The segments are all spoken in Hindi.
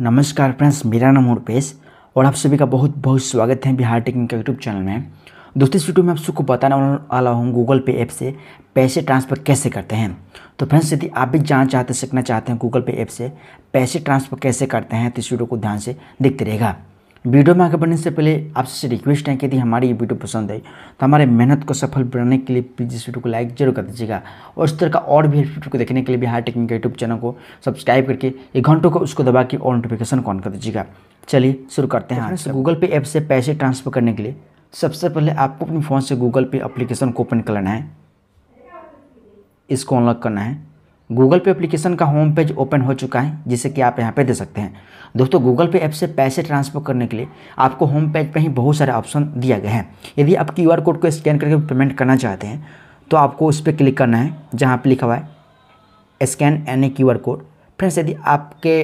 नमस्कार फ्रेंड्स मेरा नाम उर्पेश और आप सभी का बहुत बहुत स्वागत है बिहार टेक्निकल यूट्यूब चैनल में दोस्तों इस वीडियो में आप सबको बताने वाला हूँ गूगल पे ऐप से पैसे ट्रांसफ़र कैसे करते हैं तो फ्रेंड्स यदि आप भी जाना चाहते सीखना चाहते हैं गूगल पे ऐप से पैसे ट्रांसफ़र कैसे करते हैं तो इस वीडियो को ध्यान से देखते रहेगा वीडियो में आगे बढ़ने से पहले आपसे रिक्वेस्ट है कि यदि हमारी ये वीडियो पसंद आई तो हमारे मेहनत को सफल बनाने के लिए प्लीज़ इस वीडियो को लाइक जरूर कर दीजिएगा और इस तरह का और भी वीडियो को देखने के लिए भी हाई टेक्निक यूट्यूब चैनल को सब्सक्राइब करके एक घंटों को उसको दबा के और नोटिफिकेशन ऑन कर दीजिएगा चलिए शुरू करते हैं तो गूगल पे ऐप से पैसे ट्रांसफ़र करने के लिए सबसे पहले आपको अपने फ़ोन से गूगल पे अप्लीकेशन को ओपन कर लेना है इसको अनलॉक करना है गूगल पे एप्लीकेशन का होम पेज ओपन हो चुका है जिसे कि आप यहाँ पे दे सकते हैं दोस्तों गूगल पे ऐप से पैसे ट्रांसफ़र करने के लिए आपको होम पेज पर ही बहुत सारे ऑप्शन दिया गया है यदि आप क्यू कोड को स्कैन करके पेमेंट करना चाहते हैं तो आपको उस पर क्लिक करना है जहाँ पर लिखा हुआ है scan an A Q code friends यदि आपके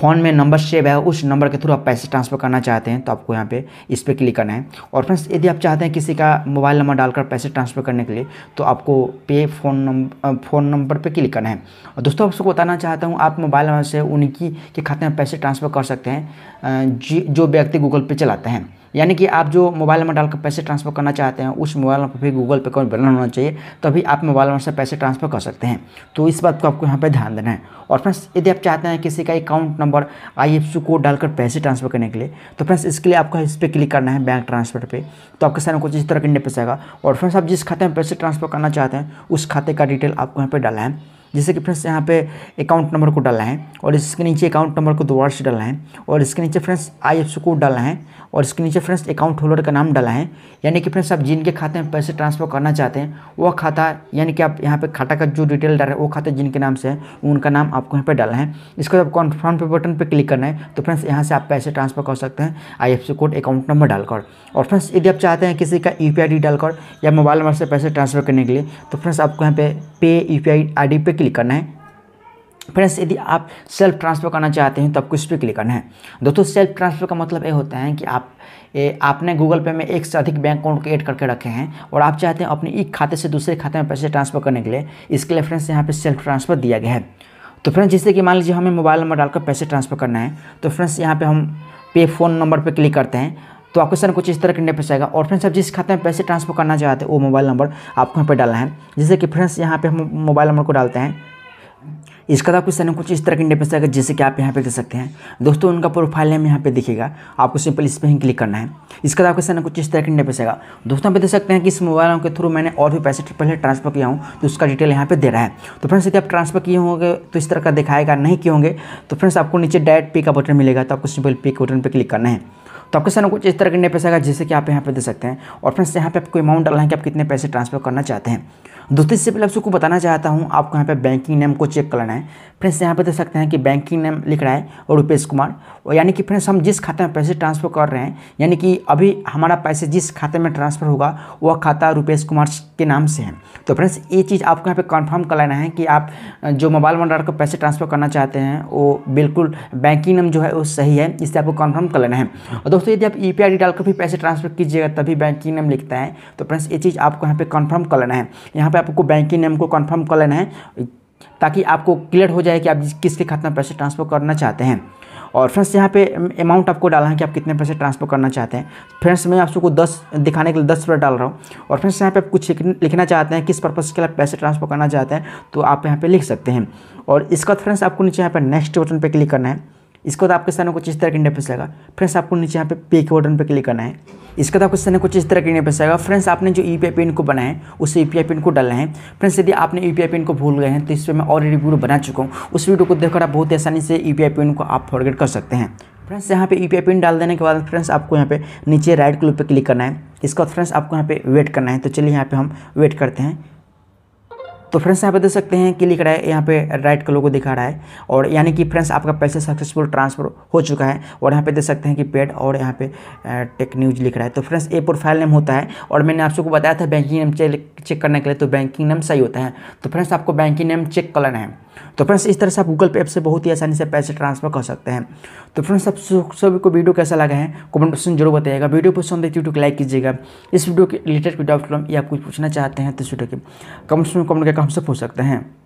फ़ोन में नंबर सेव है उस नंबर के थ्रू आप पैसे ट्रांसफ़र करना चाहते हैं तो आपको यहाँ पे इस पर क्लिक करना है और फ्रेंड्स यदि आप चाहते हैं किसी का मोबाइल नंबर डालकर पैसे ट्रांसफ़र करने के लिए तो आपको pay phone number phone number पर क्लिक करना है और दोस्तों आपको बताना चाहता हूँ आप मोबाइल नंबर से उनकी के खाते में पैसे ट्रांसफ़र कर सकते हैं जो व्यक्ति गूगल पे चलाते हैं यानी कि आप जो मोबाइल नंबर डालकर पैसे ट्रांसफर करना चाहते हैं उस मोबाइल नंबर पर गूगल पे अकाउंट बैलेंस होना चाहिए तभी आप मोबाइल नंबर से पैसे ट्रांसफर कर सकते हैं तो इस बात को आपको यहाँ पर ध्यान देना है और फ्रेंड्स यदि आप चाहते हैं किसी का अकाउंट नंबर आई कोड डालकर पैसे ट्रांसफर करने के लिए तो फ्रेंड्स इसके लिए आपको इस पर क्लिक करना है बैंक ट्रांसफर पर तो आपके सामने कुछ इस तरह का इंडिया आएगा और फ्रेंड्स आप जिस खाते में पैसे ट्रांसफर करना चाहते हैं उस खाते का डिटेल आपको यहाँ पर डाला है जैसे कि फ्रेंड्स यहाँ पे अकाउंट नंबर को डालना है और इसके नीचे अकाउंट नंबर को दो वर्ड से डालना है और इसके नीचे फ्रेंड्स आई एफ को डालना है और इसके नीचे फ्रेंड्स अकाउंट होल्डर का नाम डाला है यानी कि फ्रेंड्स आप जिनके खाते में पैसे ट्रांसफर करना चाहते हैं वह खाता यानी कि आप यहाँ पे खाता का जो डिटेल डाल रहे हैं वो खाता जिनके नाम से है उनका नाम आपको यहाँ पे डालना है इसके बाद कॉन्फर्म पे बटन पे क्लिक करना है तो फ्रेंड्स यहाँ से आप पैसे ट्रांसफर कर सकते हैं आईएफसी कोड अकाउंट नंबर डालकर और फ्रेंड्स यदि आप चाहते हैं किसी का यू पी डालकर या मोबाइल नंबर से पैसे ट्रांसफर करने के लिए तो फ्रेंड्स आपको यहाँ पे पे यू पी आई पे क्लिक करना है फ्रेंड्स यदि आप सेल्फ ट्रांसफ़र करना चाहते हैं तो आपको इस पर क्लिक करना है दोस्तों सेल्फ ट्रांसफ़र का मतलब ये होता है कि आप ए, आपने गूगल पे में एक से अधिक बैंक अकाउंट क्रिएट करके रखे हैं और आप चाहते हैं अपने एक खाते से दूसरे खाते में पैसे ट्रांसफ़र करने के लिए इसके लिए फ्रेंड्स यहाँ पर सेल्फ ट्रांसफ़र दिया गया है तो फ्रेंड्स जैसे कि मान लीजिए हमें मोबाइल नंबर डालकर पैसे ट्रांसफ़र करना है तो फ्रेंड्स यहाँ पर हम पे फ़ोन नंबर पर क्लिक करते हैं तो आपको क्वेश्चन कुछ इस तरह करने पैसे आएगा और फ्रेंड्स आप जिस खाते में पैसे ट्रांसफर करना चाहते हैं वो मोबाइल नंबर आपको यहाँ पर डालना है जैसे कि फ्रेंड्स यहाँ पे हम मोबाइल नंबर को डालते हैं इसका तो क्वेश्चन कुछ इस तरह के इंडिपेंडेंस आएगा जैसे कि आप यहाँ पे दे सकते हैं दोस्तों उनका प्रोफाइल नेम यहाँ पे दिखेगा आपको सिंपल इस पर ही क्लिक करना है इसका तो क्वेश्चन कुछ इस तरह के इंडिपेंडेंस आएगा दोस्तों आप देख सकते हैं कि इस मोबाइल के थ्रू मैंने और भी पैसे पहले ट्रांसफर किया हूँ तो उसका डिटेल यहाँ पे दे रहा है तो फ्रेंड्स यदि आप ट्रांसफर किए होंगे तो इस तरह का दिखाएगा नहीं किए होंगे तो फ्रेंड्स आपको नीचे डायरेक्ट पे का बटन मिलेगा तो आपको सिंपल पे के बटन पर क्लिक करना है तो आपके सामने कुछ इस तरह का इंटरफेस आएगा जैसे कि आप यहाँ पर दे सकते हैं और फ्रेंड्स यहाँ पे आपको अमाउंट डालना है कि आप कितने पैसे ट्रांसफर करना चाहते हैं दोस्तों इससे पहले आप सबको बताना चाहता हूँ आपको यहाँ पे बैंकिंग नेम को चेक करना है फ्रेंड्स यहाँ पे देख सकते हैं कि बैंकिंग नेम लिख रहा है और रुपेश कुमार और यानी कि फ्रेंड्स हम जिस खाते में पैसे ट्रांसफ़र कर रहे हैं यानी कि अभी हमारा पैसे जिस खाते में ट्रांसफ़र होगा वह खाता रुपेश कुमार के नाम से है तो फ्रेंड्स ये चीज़ आपको यहाँ पर कन्फर्म कर लेना है कि आप जो मोबाइल वंडर को पैसे ट्रांसफ़र करना चाहते हैं वो बिल्कुल बैंकिंग नेम जो है वो सही है इससे आपको कन्फर्म कर लेना है और दोस्तों यदि आप यू e पी डालकर भी पैसे ट्रांसफ़र कीजिएगा तभी बैंकिंग नेम लिखता है तो फ्रेंड्स ये चीज़ आपको यहाँ पर कन्फर्म कर लेना है यहाँ पर पे आपको बैंकिंग नेम को कंफर्म कर लेना है ताकि आपको क्लियर हो जाए कि आप किसके खाते में पैसे ट्रांसफ़र करना चाहते हैं और फ्रेंड्स यहाँ पे अमाउंट आपको डालना है कि आप कितने पैसे ट्रांसफ़र करना चाहते हैं फ्रेंड्स मैं आप सबको दस दिखाने के लिए दस रुपये डाल रहा हूँ और फ्रेंड्स यहाँ पे आप कुछ लिखना चाहते हैं किस पर्पज़ के लिए पैसे ट्रांसफ़र करना चाहते हैं तो आप यहाँ पर लिख सकते हैं और इसका फ्रेंड्स आपको नीचे यहाँ पर नेक्स्ट बटन पर क्लिक करना है इसके बाद आपके सामने कुछ इस तरह का इंटरफेस आएगा फ्रेंड्स आपको नीचे यहाँ पे पे के बटन पे क्लिक करना है इसके बाद आपके सामने कुछ इस तरह का इंटरफेस आएगा फ्रेंड्स आपने जो यू e पिन को बनाया है उस यू e पिन को डालना है फ्रेंड्स यदि आपने यू e पिन को भूल गए हैं तो इस पर मैं ऑलरेडी वीडियो बना चुका हूँ उस वीडियो को देखकर आप बहुत आसानी से यू पिन को आप फॉरवर्ड कर सकते हैं फ्रेंड्स यहाँ पे यू पिन डाल देने के बाद फ्रेंड्स आपको यहाँ पे नीचे राइट क्लिक पे क्लिक करना है इसके बाद फ्रेंड्स आपको यहाँ पे वेट करना है तो चलिए यहाँ पे हम वेट करते हैं तो फ्रेंड्स यहाँ पे देख सकते हैं कि लिख रहा है यहाँ पे राइट कलर को दिखा रहा है और यानी कि फ्रेंड्स आपका पैसे सक्सेसफुल ट्रांसफर हो चुका है और यहाँ पे देख सकते हैं कि पेड और यहाँ पे टेक न्यूज लिख रहा है तो फ्रेंड्स ए प्रोफाइल नेम होता है और मैंने आप सबको बताया था बैंकिंग नेम चेक करने के लिए तो बैंकिंग नेम सही होता है तो फ्रेंड्स आपको बैंकिंग नेम चेक करना है तो फ्रेंड्स इस तरह से आप गूगल पे ऐप से बहुत ही आसानी से पैसे ट्रांसफर कर सकते हैं तो फ्रेंड्स आप सभी को वीडियो कैसा लगा है कमेंट सेक्शन जरूर बताइएगा वीडियो पसंद है वीडियो को लाइक कीजिएगा इस वीडियो के रिलेटेड कोई डाउट या कुछ पूछना चाहते हैं तो इस वीडियो के कमेंट में कमेंट करके हमसे पूछ सकते हैं